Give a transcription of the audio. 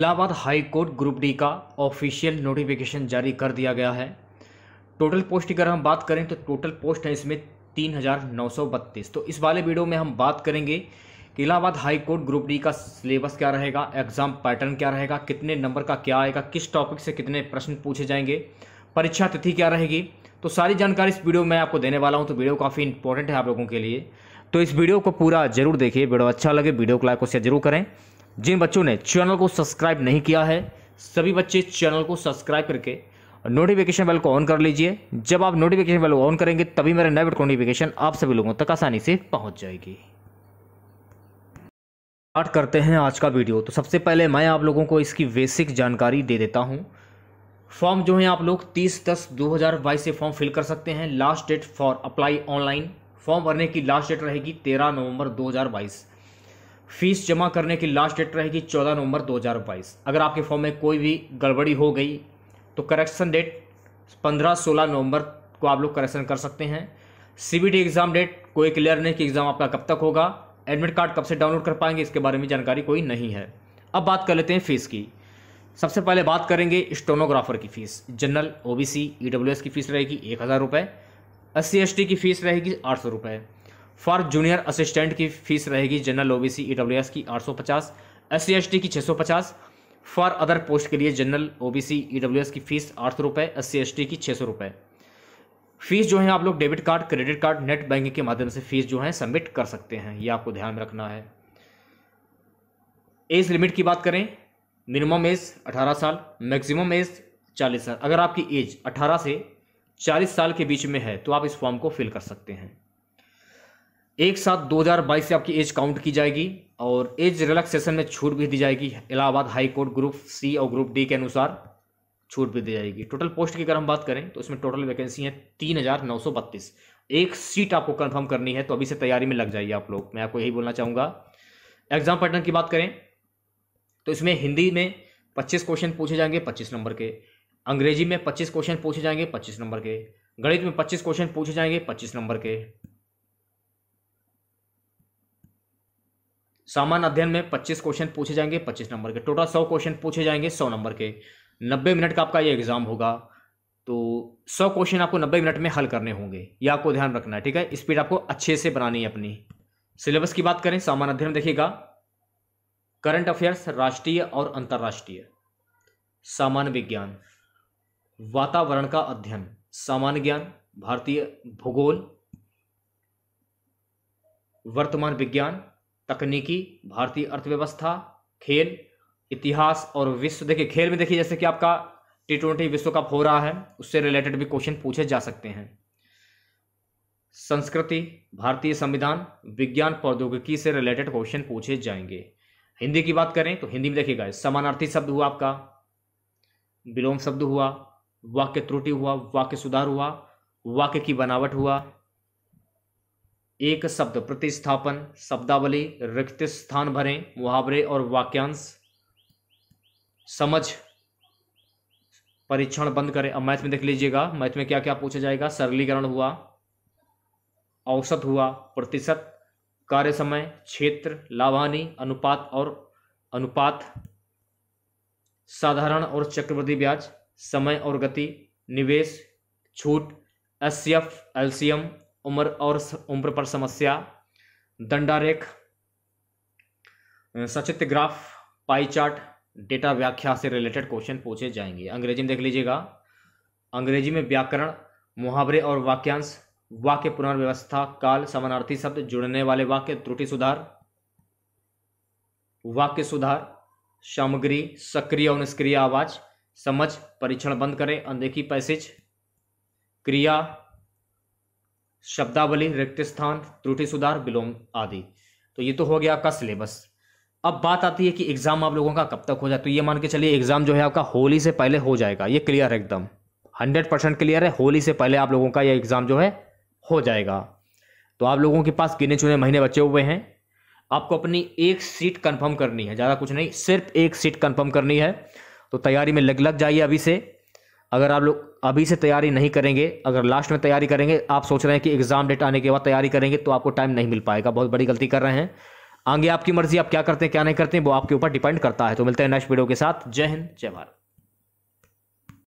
Allahabad high court group D का official notification जारी कर दिया गया है टोटल पोस्ट की अगर हम बात करें तो टोटल पोस्ट है इसमें तीन हज़ार नौ सौ बत्तीस तो इस वाले वीडियो में हम बात करेंगे कि Allahabad high court group D का सिलेबस क्या रहेगा एग्ज़ाम पैटर्न क्या रहेगा कितने नंबर का क्या आएगा किस टॉपिक से कितने प्रश्न पूछे जाएंगे परीक्षा तिथि क्या रहेगी तो सारी जानकारी इस वीडियो में आपको देने वाला हूँ तो वीडियो काफ़ी इंपॉर्टेंट है आप लोगों के लिए तो इस वीडियो को पूरा जरूर देखिए वीडियो अच्छा लगे वीडियो को लाइक और शेयर जरूर करें जिन बच्चों ने चैनल को सब्सक्राइब नहीं किया है सभी बच्चे चैनल को सब्सक्राइब करके नोटिफिकेशन बेल को ऑन कर लीजिए जब आप नोटिफिकेशन बेल को ऑन करेंगे तभी मेरे नए वीडियो नोटिफिकेशन आप सभी लोगों तक आसानी से पहुंच जाएगी स्टार्ट करते हैं आज का वीडियो तो सबसे पहले मैं आप लोगों को इसकी बेसिक जानकारी दे देता हूँ फॉर्म जो है आप लोग 30 दस 2022 से फॉर्म फिल कर सकते हैं last date for apply online form भरने की लास्ट डेट रहेगी 13 नवंबर 2022 फीस जमा करने की लास्ट डेट रहेगी चौदह नवंबर 2022 अगर आपके फॉर्म में कोई भी गड़बड़ी हो गई तो करेक्शन डेट पंद्रह सोलह नवंबर को आप लोग करेक्शन कर सकते हैं सीबीटी एग्ज़ाम डेट कोई क्लियर नहीं कि एग्ज़ाम आपका कब तक होगा एडमिट कार्ड कब से डाउनलोड कर पाएंगे इसके बारे में जानकारी कोई नहीं है अब बात कर लेते हैं फ़ीस की सबसे पहले बात करेंगे स्टोनोग्राफर की फ़ीस जनरल ओबीसी ईडब्ल्यूएस की फ़ीस रहेगी एक हज़ार रुपये एस सी की फ़ीस रहेगी आठ सौ रुपये फॉर जूनियर असिस्टेंट की फीस रहेगी जनरल ओबीसी ईडब्ल्यूएस की 850 एस सी की 650 फॉर अदर पोस्ट के लिए जनरल ओबीसी ईडब्ल्यूएस की फीस आठ सौ रुपये एस सी की छः सौ रुपये फीस जो है आप लोग debit card credit card net banking के माध्यम से फीस जो है सबमिट कर सकते हैं ये आपको ध्यान में रखना है एज लिमिट की बात करें मिनिमम एज 18 साल मैक्सिमम एज 40 साल अगर आपकी एज 18 से 40 साल के बीच में है तो आप इस फॉर्म को फिल कर सकते हैं एक साथ 2022 से आपकी एज काउंट की जाएगी और एज रिलैक्सेशन में छूट भी दी जाएगी Allahabad high court group C और ग्रुप डी के अनुसार छूट भी दी जाएगी टोटल पोस्ट की अगर हम बात करें तो इसमें टोटल वैकेंसी है तीन हज़ार नौ सौ बत्तीस एक सीट आपको कंफर्म करनी है तो अभी से तैयारी में लग जाइए आप लोग मैं आपको यही बोलना चाहूँगा एग्जाम पैटर्न की बात करें तो इसमें हिंदी में पच्चीस क्वेश्चन पूछे जाएंगे पच्चीस नंबर के अंग्रेजी में पच्चीस क्वेश्चन पूछे जाएंगे पच्चीस नंबर के गणित में पच्चीस क्वेश्चन पूछे जाएंगे पच्चीस नंबर के सामान्य अध्ययन में 25 क्वेश्चन पूछे जाएंगे 25 नंबर के टोटल 100 क्वेश्चन पूछे जाएंगे 100 नंबर के 90 मिनट का आपका ये एग्ज़ाम होगा तो 100 क्वेश्चन आपको 90 मिनट में हल करने होंगे ये आपको ध्यान रखना है ठीक है स्पीड आपको अच्छे से बनानी है अपनी सिलेबस की बात करें सामान्य अध्ययन देखिएगा करंट अफेयर्स राष्ट्रीय और अंतर्राष्ट्रीय सामान्य विज्ञान वातावरण का अध्ययन सामान्य ज्ञान भारतीय भूगोल वर्तमान विज्ञान तकनीकी भारतीय अर्थव्यवस्था खेल इतिहास और विश्व देखिए खेल में देखिए जैसे कि आपका टी ट्वेंटी विश्व कप हो रहा है उससे रिलेटेड भी क्वेश्चन पूछे जा सकते हैं संस्कृति भारतीय संविधान विज्ञान प्रौद्योगिकी से रिलेटेड क्वेश्चन पूछे जाएंगे हिंदी की बात करें तो हिंदी में देखिएगा समानार्थी शब्द हुआ आपका विलोम शब्द हुआ वाक्य त्रुटि हुआ वाक्य सुधार हुआ वाक्य की बनावट हुआ एक शब्द प्रतिस्थापन शब्दावली रिक्त स्थान भरें मुहावरे और वाक्यांश समझ परीक्षण बंद करें अब मैथ में देख लीजिएगा मैथ में क्या क्या पूछा जाएगा सरलीकरण हुआ औसत हुआ प्रतिशत कार्य समय क्षेत्र लाभानी अनुपात और अनुपात साधारण और चक्रवृद्धि ब्याज समय और गति निवेश छूट एस सी एफ एल उम्र और उम्र पर समस्या दंडारेख सचित्र ग्राफ पाई चार्ट डेटा व्याख्या से रिलेटेड क्वेश्चन पूछे जाएंगे अंग्रेजी में देख लीजिएगा अंग्रेजी में व्याकरण मुहावरे और वाक्यांश वाक्य पुनर्व्यवस्था काल समानार्थी शब्द जुड़ने वाले वाक्य त्रुटि सुधार वाक्य सुधार सामग्री सक्रिय और निष्क्रिय आवाज समझ परीक्षण बंद करें अनदेखी पैसेज क्रिया शब्दावली रिक्त स्थान त्रुटि सुधार विलोम आदि तो ये तो हो गया आपका सिलेबस अब बात आती है कि एग्ज़ाम आप लोगों का कब तक हो जाए तो ये मान के चलिए एग्ज़ाम जो है आपका होली से पहले हो जाएगा ये क्लियर है एकदम हंड्रेड परसेंट क्लियर है होली से पहले आप लोगों का ये एग्ज़ाम जो है हो जाएगा तो आप लोगों के पास गिने चुने महीने बचे हुए हैं आपको अपनी एक सीट कंफर्म करनी है ज़्यादा कुछ नहीं सिर्फ एक सीट कंफर्म करनी है तो तैयारी में लग लग जाइए अभी से अगर आप लोग अभी से तैयारी नहीं करेंगे अगर लास्ट में तैयारी करेंगे आप सोच रहे हैं कि एग्ज़ाम डेट आने के बाद तैयारी करेंगे तो आपको टाइम नहीं मिल पाएगा बहुत बड़ी गलती कर रहे हैं आगे आपकी मर्जी आप क्या करते हैं क्या नहीं करते हैं वो आपके ऊपर डिपेंड करता है तो मिलते हैं नेक्स्ट वीडियो के साथ जय हिंद जय भारत